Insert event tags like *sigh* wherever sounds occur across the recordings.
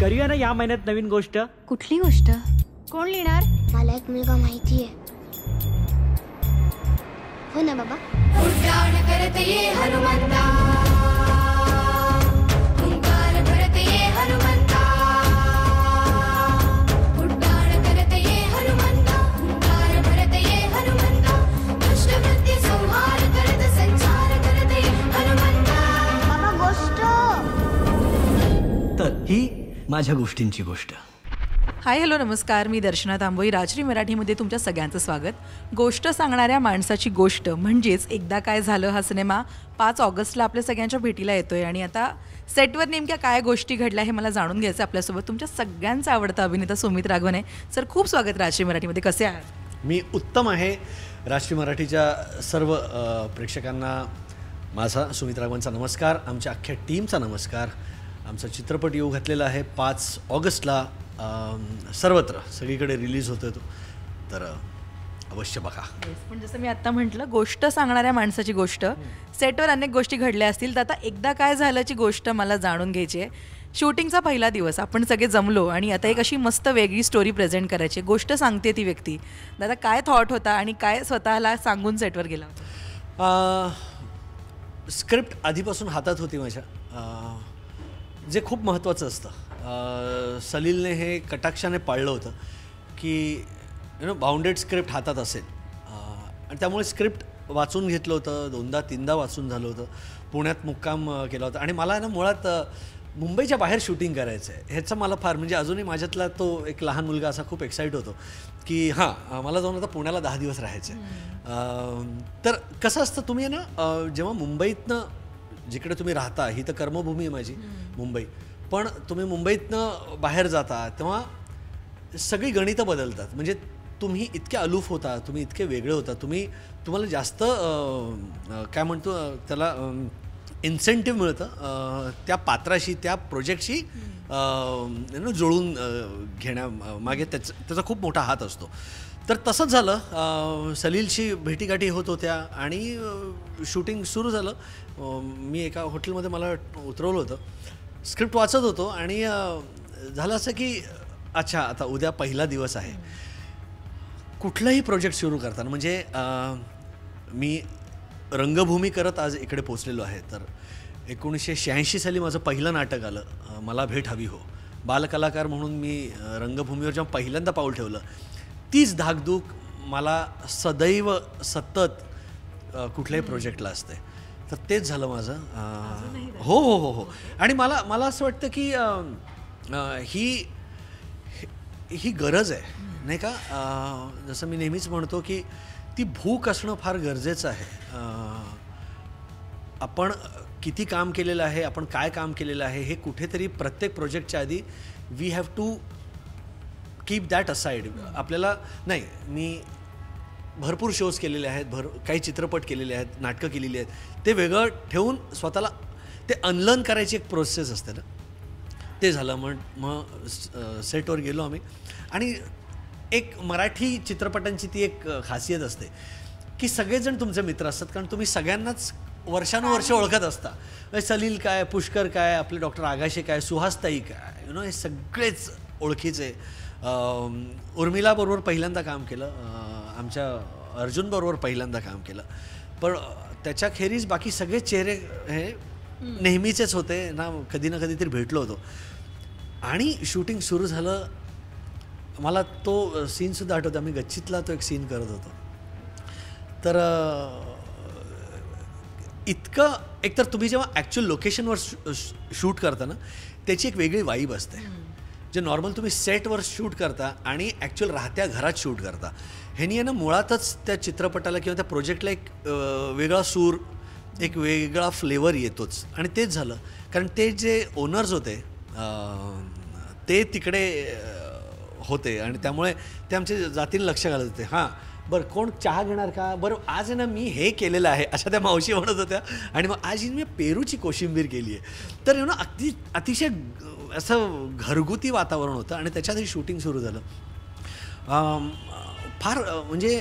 करूया ना या महिन्यात नवीन गोष्ट कुठली गोष्ट कोण लिहिणार मला एक मुलगा माहिती आहे हो ना बाबा उड्डाण करत ये हनुमंता माझ्या गोष्टींची गोष्ट हाय हॅलो नमस्कार मी दर्शना तांबोई राजरी मराठीमध्ये तुमच्या सगळ्यांचं स्वागत गोष्ट सांगणाऱ्या माणसाची गोष्ट म्हणजेच एकदा काय झालं हा सिनेमा पाच ऑगस्टला आपल्या सगळ्यांच्या भेटीला येतोय आणि आता सेटवर नेमक्या काय गोष्टी घडल्या हे मला जाणून घ्यायचं आपल्यासोबत तुमच्या सगळ्यांचा आवडता अभिनेता सुमित राघवन आहे सर खूप स्वागत राजरी मराठीमध्ये कसे आहात मी उत्तम आहे राष्ट्रीय मराठीच्या सर्व प्रेक्षकांना माझा सुमित राघवनचा नमस्कार आमच्या अख्ख्या टीमचा नमस्कार आमचा चित्रपट येऊ घातलेला आहे पाच ऑगस्टला सर्वत्र सगळीकडे रिलीज होतो तो तर अवश्य बघा पण जसं मी आत्ता म्हटलं गोष्ट सांगणाऱ्या माणसाची गोष्ट सेटवर अनेक गोष्टी घडल्या असतील तर आता एकदा काय झाल्याची गोष्ट मला जाणून घ्यायची आहे शूटिंगचा पहिला दिवस आपण सगळे जमलो आणि आता एक अशी मस्त वेगळी स्टोरी प्रेझेंट करायची गोष्ट सांगते ती व्यक्ती दादा काय थॉट होता आणि काय स्वतःला सांगून सेटवर गेला होता स्क्रिप्ट आधीपासून हातात होती माझ्या जे खूप महत्त्वाचं असतं सलीलने हे कटाक्षाने पाळलं होतं की यु नो बाउंडेड स्क्रिप्ट हातात असेल आणि त्यामुळे स्क्रिप्ट वाचून घेतलं होतं दोनदा तीनदा वाचून झालं होतं पुण्यात मुक्काम केला होता आणि मला ना मुळात मुंबईच्या बाहेर शूटिंग करायचं आहे ह्याचं मला फार म्हणजे अजूनही माझ्यातला तो एक लहान मुलगा असा खूप एक्साईट होतो की हां मला जाऊन आता पुण्याला दहा दिवस राहायचं आहे तर कसं असतं तुम्ही ना जेव्हा मुंबईतनं जिकडे तुम्ही राहता ही तर कर्मभूमी आहे माझी मुंबई पण तुम्ही मुंबईतनं बाहेर जाता तेव्हा सगळी गणितं बदलतात म्हणजे तुम्ही इतके अलूफ होता तुम्ही इतके वेगळे होता तुम्ही तुम्हाला जास्त काय म्हणतो त्याला इन्सेंटिव्ह मिळतं त्या पात्राशी त्या प्रोजेक्टशी नो जुळून मागे त्याचा त्याचा खूप मोठा हात असतो तर तसंच झालं सलीलशी भेटीगाठी होत होत्या आणि शूटिंग सुरू झालं मी एका हॉटेलमध्ये मला उतरवलं होतं स्क्रिप्ट वाचत होतो आणि झालं असं की अच्छा आता उद्या पहिला दिवस आहे कुठलाही प्रोजेक्ट सुरू करताना म्हणजे मी रंगभूमी करत आज इकडे पोचलेलो आहे तर एकोणीसशे शहाऐंशी साली माझं पहिलं नाटक आलं मला भेट हवी हो बालकलाकार म्हणून मी रंगभूमीवर जेव्हा पहिल्यांदा पाऊल ठेवलं तीच धाकधूक मला सदैव सतत कुठल्याही प्रोजेक्टला असते तर तेच झालं माझं हो हो हो हो आणि मला मला असं वाटतं की ही ही गरज आहे नाही का जसं मी नेहमीच म्हणतो की ती भूक असणं फार गरजेचं आहे आपण किती काम केलेलं आहे आपण काय काम केलेलं आहे हे कुठेतरी प्रत्येक प्रोजेक्टच्या आधी we have to keep that aside आपल्याला नाही मी भरपूर शोज केलेले आहेत भर काही चित्रपट केलेले आहेत नाटकं केलेली आहेत ते वेगळं ठेवून स्वतःला ते अनलर्न करायची एक प्रोसेस असते ना ते झालं मग मग सेटवर गेलो आम्ही आणि एक मराठी चित्रपटांची ती एक खासियत असते की सगळेजण तुमचे मित्र असतात कारण तुम्ही सगळ्यांनाच वर्षानुवर्ष ओळखत असता सलील काय पुष्कर काय आपले डॉक्टर आगाशे काय सुहासताई काय यु नो हे सगळेच ओळखीचे उर्मिलाबरोबर पहिल्यांदा काम केलं आमच्या अर्जुनबरोबर पहिल्यांदा काम केलं पण त्याच्याखेरीज बाकी सगळे चेहरे हे नेहमीचेच होते ना कधी ना कधी तरी भेटलो होतो आणि शूटिंग सुरू झालं मला तो सीनसुद्धा आठवतो आम्ही गच्चीतला तो एक सीन करत होतो तर इतकं एकतर तुम्ही जेव्हा ॲक्च्युअल लोकेशनवर शूट करता ना त्याची एक वेगळी वाईब असते जे नॉर्मल तुम्ही सेटवर शूट करता आणि ॲक्च्युअल राहत्या घरात शूट करता ह्यानी यानं मुळातच त्या चित्रपटाला किंवा त्या प्रोजेक्टला एक वेगळा सूर एक वेगळा फ्लेवर येतोच आणि तेच झालं कारण ते जे ओनर्स होते ते तिकडे होते आणि त्यामुळे ते आमचे जातीने लक्ष घालत होते हां बरं कोण चहा घेणार का बरं आज आहे ना मी हे केलेलं आहे अशा त्या मावशी म्हणत होत्या आणि मग आज मी पेरूची कोशिंबीर केली आहे तर ना अति अतिशय असं घरगुती वातावरण होतं आणि त्याच्यातही शूटिंग सुरू झालं फार म्हणजे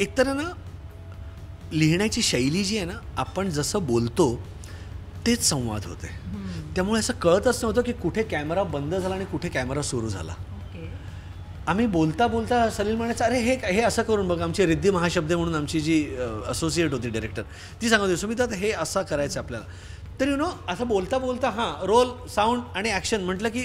एकतर ना लिहिण्याची शैली जी आहे ना आपण जसं बोलतो तेच संवाद होते त्यामुळे असं कळतच नव्हतं की कुठे कॅमेरा बंद झाला आणि कुठे कॅमेरा सुरू झाला आम्ही बोलता बोलता सलील म्हणायचं अरे हे हे असं करून बघ आमची रिद्धी महाशब्दे म्हणून आमची जी असोसिएट होती डायरेक्टर ती सांगत होती सुमित हे असं करायचं आपल्याला तर यु नो असं बोलता बोलता हां रोल साऊंड आणि ॲक्शन म्हटलं की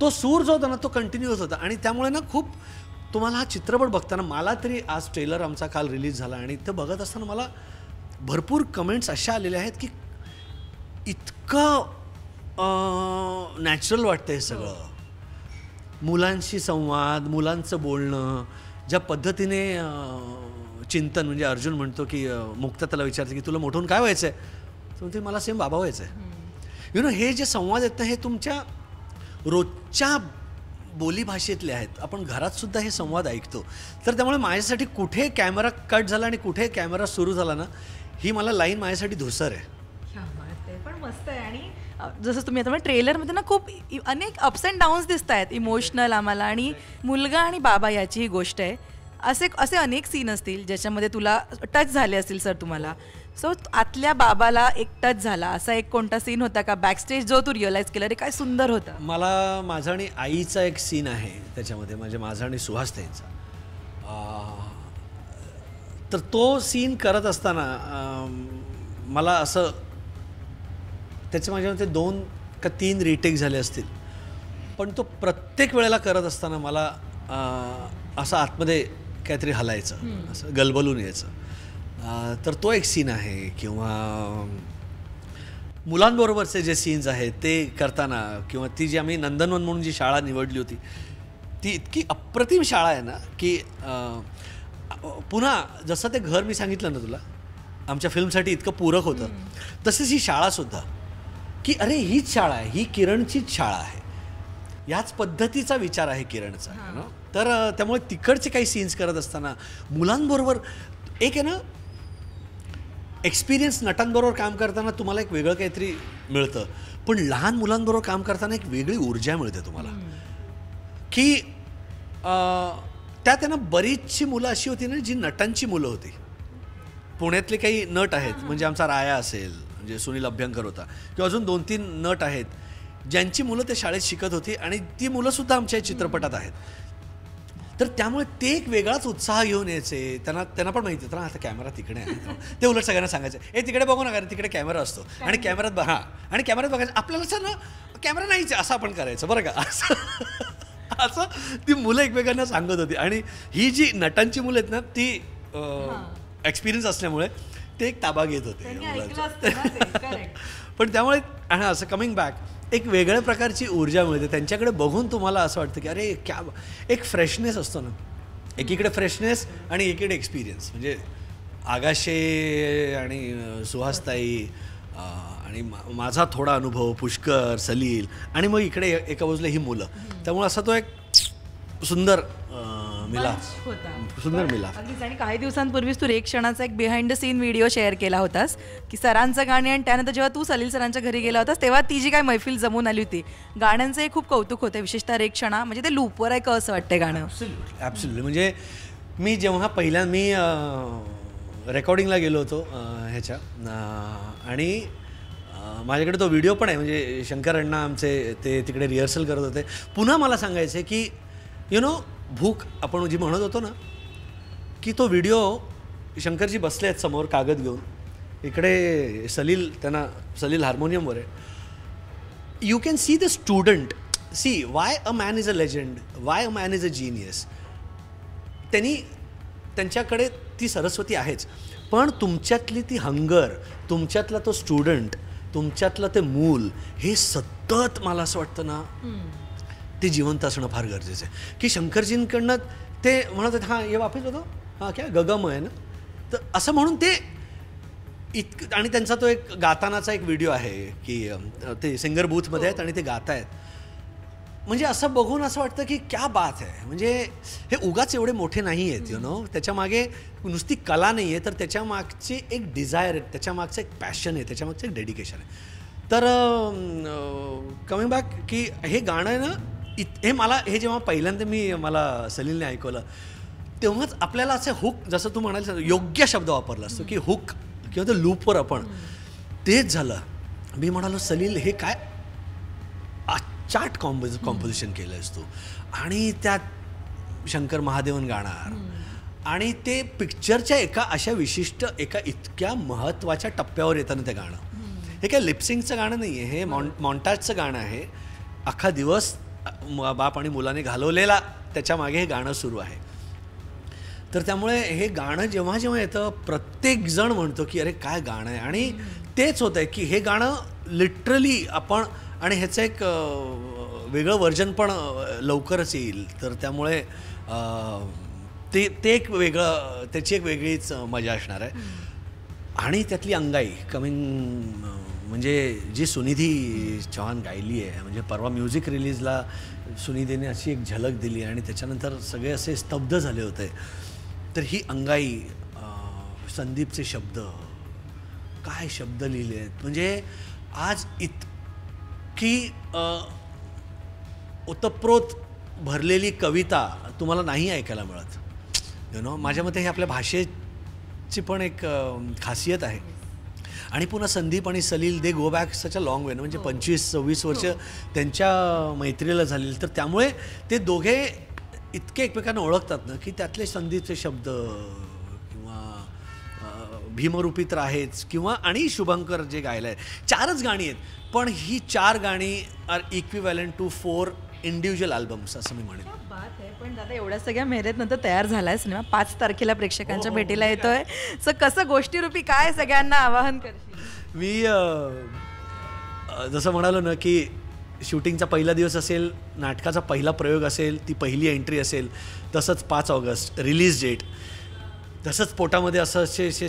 तो सूर जो होता ना तो कंटिन्युअस होता आणि त्यामुळे ना खूप तुम्हाला हा चित्रपट बघताना मला तरी आज ट्रेलर आमचा काल रिलीज झाला आणि ते बघत असताना मला भरपूर कमेंट्स अशा आलेल्या आहेत की इतकं नॅचरल वाटतं हे सगळं हो. मुलांशी संवाद मुलांचं बोलणं ज्या पद्धतीने चिंतन म्हणजे अर्जुन म्हणतो की मुक्ता त्याला विचारते की तुला मोठून काय व्हायचं आहे ते मला सेम बाबा व्हायचं आहे यु नो हे जे संवाद आहेत ना हे तुमच्या रोजच्या बोलीभाषेतले आहेत आपण घरातसुद्धा हे संवाद ऐकतो तर त्यामुळे माझ्यासाठी कुठे कॅमेरा कट झाला आणि कुठे कॅमेरा सुरू झाला ना ही मला लाईन माझ्यासाठी धुसर आहे पण मस्त आहे आणि जसं तुम्ही आता ट्रेलरमध्ये ना खूप अनेक अप्स अँड डाऊन्स दिसत आहेत इमोशनल आम्हाला आणि मुलगा आणि बाबा याची ही गोष्ट आहे असे असे अनेक सीन असतील ज्याच्यामध्ये तुला टच झाले असतील सर तुम्हाला सो आतल्या बाबाला एक टच झाला असा एक कोणता सीन होता का बॅक स्टेज जो तू रिअलाइज केला रे काय सुंदर होता मला माझा आणि आईचा एक सीन आहे त्याच्यामध्ये म्हणजे माझा आणि सुहास त्यांचा तर तो सीन करत असताना मला असं त्याचे माझ्यामध्ये दोन का तीन रिटेक झाले असतील पण तो प्रत्येक वेळेला करत असताना मला असं आतमध्ये काहीतरी हलायचं असं गलबलून यायचं तर तो एक सीन आहे किंवा मुलांबरोबरचे जे सीन्स आहेत ते करताना किंवा ती जी आम्ही नंदनवन म्हणून जी शाळा निवडली होती ती इतकी अप्रतिम शाळा आहे ना की पुन्हा जसं ते घर मी सांगितलं ना तुला आमच्या फिल्मसाठी इतकं पूरक होतं तसेच ही शाळासुद्धा की अरे हीच शाळा आहे ही किरणचीच शाळा आहे याच पद्धतीचा विचार आहे किरणचा तर त्यामुळे तिकडचे काही सीन्स करत असताना मुलांबरोबर एक आहे ना एक्सपिरियन्स नटांबरोबर काम करताना तुम्हाला एक वेगळं काहीतरी मिळतं पण लहान मुलांबरोबर काम करताना एक वेगळी ऊर्जा मिळते तुम्हाला की त्या त्यांना बरीचशी मुलं अशी होती ना जी नटांची मुलं होती पुण्यातले काही नट आहेत म्हणजे आमचा राया असेल म्हणजे सुनील अभ्यंकर होता किंवा अजून दोन तीन नट आहेत ज्यांची मुलं ते शाळेत शिकत होती आणि ती मुलंसुद्धा आमच्या चित्रपटात आहेत तर त्यामुळे ते एक वेगळाच उत्साह घेऊन यायचे त्यांना त्यांना पण माहिती होतं ना आता कॅमेरा तिकडे आहे ते उलट सगळ्यांना सांगायचं ए तिकडे बघू ना तिकडे कॅमेरा असतो आणि कॅमेरात बघा आणि कॅमेरात बघायचं आपल्याला ना कॅमेरा नाहीच असं आपण करायचं बरं का असं असं ती मुलं एकमेकांना सांगत होती आणि ही जी नटांची मुलं आहेत ना ती एक्सपिरियन्स असल्यामुळे ते एक ताबा घेत होते *laughs* पण त्यामुळे आणि असं कमिंग बॅक एक वेगळ्या प्रकारची ऊर्जा मिळते त्यांच्याकडे बघून तुम्हाला असं वाटतं की अरे क्या एक फ्रेशनेस असतो ना एकीकडे फ्रेशनेस आणि एकीकडे एक्सपिरियन्स म्हणजे आगाशे आणि सुहासताई आणि माझा थोडा अनुभव पुष्कर सलील आणि मग इकडे एका बाजूला ही मुलं त्यामुळे असा तो एक सुंदर मिलाफ होता सुंदर मिलाफ आणि काही दिवसांपूर्वीच तू रेक्षणाचा क्षणाचा एक behind the scene video share केला होतास की सरांचं गाणी आणि त्यानंतर जेव्हा तू सलील सरांच्या घरी गेला होतास तेव्हा ती जी काय मैफिल जमून आली होती गाण्यांचं हे खूप कौतुक होतं विशेषतः रेक क्षणा म्हणजे ते लूपवर आहे का असं वाटतंय गाणं ॲब्सुल्युटली म्हणजे मी जेव्हा पहिल्या मी रेकॉर्डिंगला गेलो होतो ह्याच्या आणि माझ्याकडे तो व्हिडिओ पण आहे म्हणजे शंकर अण्णा आमचे ते तिकडे रिहर्सल करत होते पुन्हा मला सांगायचे की यु नो भूक आपण जी म्हणत होतो ना की तो व्हिडिओ शंकरजी बसले आहेत समोर कागद घेऊन इकडे सलील त्यांना सलील हार्मोनियमवर आहे you can see the student see why a man is a legend why a man is a genius त्यांनी त्यांच्याकडे ती सरस्वती आहेच पण तुमच्यातली ती हंगर तुमच्यातला तो स्टुडंट तुमच्यातलं ते मूल हे सतत मला असं वाटतं ना ते जिवंत असणं फार गरजेचं आहे की शंकरजींकडनं ते म्हणत आहेत हां हे वापस होतो हां क्या गगम आहे ना तर असं म्हणून ते इतकं आणि त्यांचा तो एक गातानाचा एक व्हिडिओ आहे की ते सिंगर बूथमध्ये आहेत हो. आणि ते गात आहेत म्हणजे असं बघून असं वाटतं की क्या बात आहे म्हणजे हे उगाच एवढे मोठे नाही आहेत यु नो त्याच्यामागे नुसती कला नाही आहे तर त्याच्यामागची एक डिझायर आहे त्याच्यामागचं एक पॅशन आहे त्याच्यामागचं एक डेडिकेशन आहे तर कमिंग बॅक की हे गाणं ना इत हे मला हे जेव्हा पहिल्यांदा मी मला सलीलने ऐकवलं तेव्हाच आपल्याला असे हुक जसं तू म्हणाल योग्य शब्द वापरला असतो की हुक किंवा ते लूपवर आपण तेच झालं मी म्हणालो सलील हे काय चाट कॉम्पो कॉम्पोजिशन केलं असतो आणि त्यात शंकर महादेवन गाणार आणि ते पिक्चरच्या एका अशा विशिष्ट एका इतक्या महत्त्वाच्या टप्प्यावर येताना ते गाणं हे काय लिप्सिंगचं गाणं नाही आहे हे मॉन मॉन्टाजचं गाणं आहे अख्खा दिवस बाप आणि मुलाने घालवलेला त्याच्या मागे हे गाणं सुरू आहे तर त्यामुळे हे गाणं जेव्हा जेव्हा येतं प्रत्येकजण म्हणतो की अरे काय गाणं आहे आणि तेच होतं आहे की हे गाणं लिटरली आपण आणि ह्याचं एक वेगळं व्हर्जन पण लवकरच येईल तर त्यामुळे ते ते एक वेगळं त्याची एक वेगळीच मजा असणार आहे आणि त्यातली अंगाई कमिंग म्हणजे जी सुनिधी चौहान गायली आहे म्हणजे परवा म्युझिक रिलीजला सुनिधीने अशी एक झलक दिली आणि त्याच्यानंतर सगळे असे स्तब्ध झाले होते तर ही अंगाई संदीपचे शब्द काय शब्द लिहिले आहेत म्हणजे आज इतकी ओतप्रोत भरलेली कविता तुम्हाला नाही ऐकायला मिळत यु नो माझ्या मते हे आपल्या भाषेची पण एक खासियत आहे आणि पुन्हा संदीप आणि Salil they go back such a long way म्हणजे हो. पंचवीस सव्वीस वर्ष हो. त्यांच्या मैत्रीला झालेली तर त्यामुळे ते दोघे इतके एकमेकांना ओळखतात ना की त्यातले संदीपचे शब्द भीमरूपी तर आहेच किंवा आणि शुभंकर जे गायला आहे चारच गाणी आहेत पण ही चार गाणी are equivalent to four individual albums असं मी म्हणेन पण दादा एवढ्या सगळ्या नंतर तयार झाला आहे सिनेमा पाच तारखेला प्रेक्षकांच्या हो, हो, भेटीला हो. येतोय सो कसं गोष्टीरूपी काय सगळ्यांना आवाहन करशील मी जसं म्हणालो ना की शूटिंगचा पहिला दिवस असेल नाटकाचा पहिला प्रयोग असेल ती पहिली एंट्री असेल तसंच पाच ऑगस्ट रिलीज डेट तसंच पोटामध्ये असं असे असे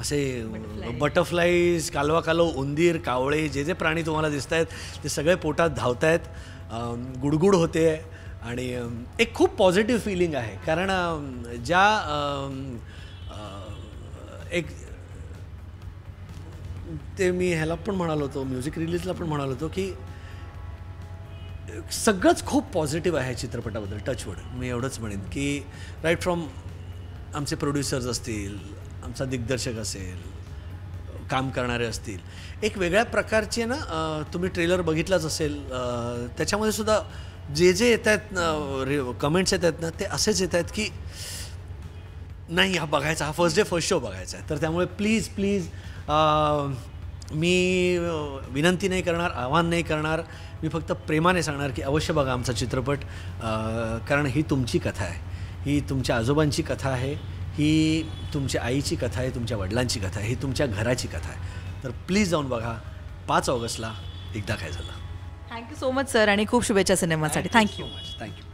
असे बटरफ्लाईज कालवा कालव उंदीर कावळे जे जे प्राणी तुम्हाला दिसत आहेत ते सगळे पोटात धावत आहेत गुडगुड होते आणि एक खूप पॉझिटिव्ह फिलिंग आहे कारण ज्या एक ते मी ह्याला पण म्हणालो होतो म्युझिक रिलीजला पण म्हणालो होतो की सगळंच खूप पॉझिटिव्ह आहे चित्रपटाबद्दल टचवड मी एवढंच म्हणेन की राईट फ्रॉम आमचे प्रोड्युसर्स असतील आमचा दिग्दर्शक असेल काम करणारे असतील एक वेगळ्या प्रकारचे ना तुम्ही ट्रेलर बघितलाच असेल त्याच्यामध्ये सुद्धा जे जे येत आहेत कमेंट्स येत आहेत ना ते असेच येत आहेत की नाही हा बघायचा हा फर्स्ट डे फर्स्ट शो बघायचा आहे तर त्यामुळे प्लीज प्लीज मी विनंती नाही करणार आव्हान नाही करणार मी फक्त प्रेमाने सांगणार की अवश्य बघा आमचा चित्रपट कारण ही तुमची कथा आहे ही तुमच्या आजोबांची कथा आहे ही तुमच्या आईची कथा आहे तुमच्या वडिलांची कथा आहे ही तुमच्या घराची कथा आहे तर प्लीज जाऊन बघा पाच ऑगस्टला एकदा काय झालं थँक्यू सो मच सर आणि खूप शुभेच्छा सिनेमासाठी थँक्यू मच थँक्यू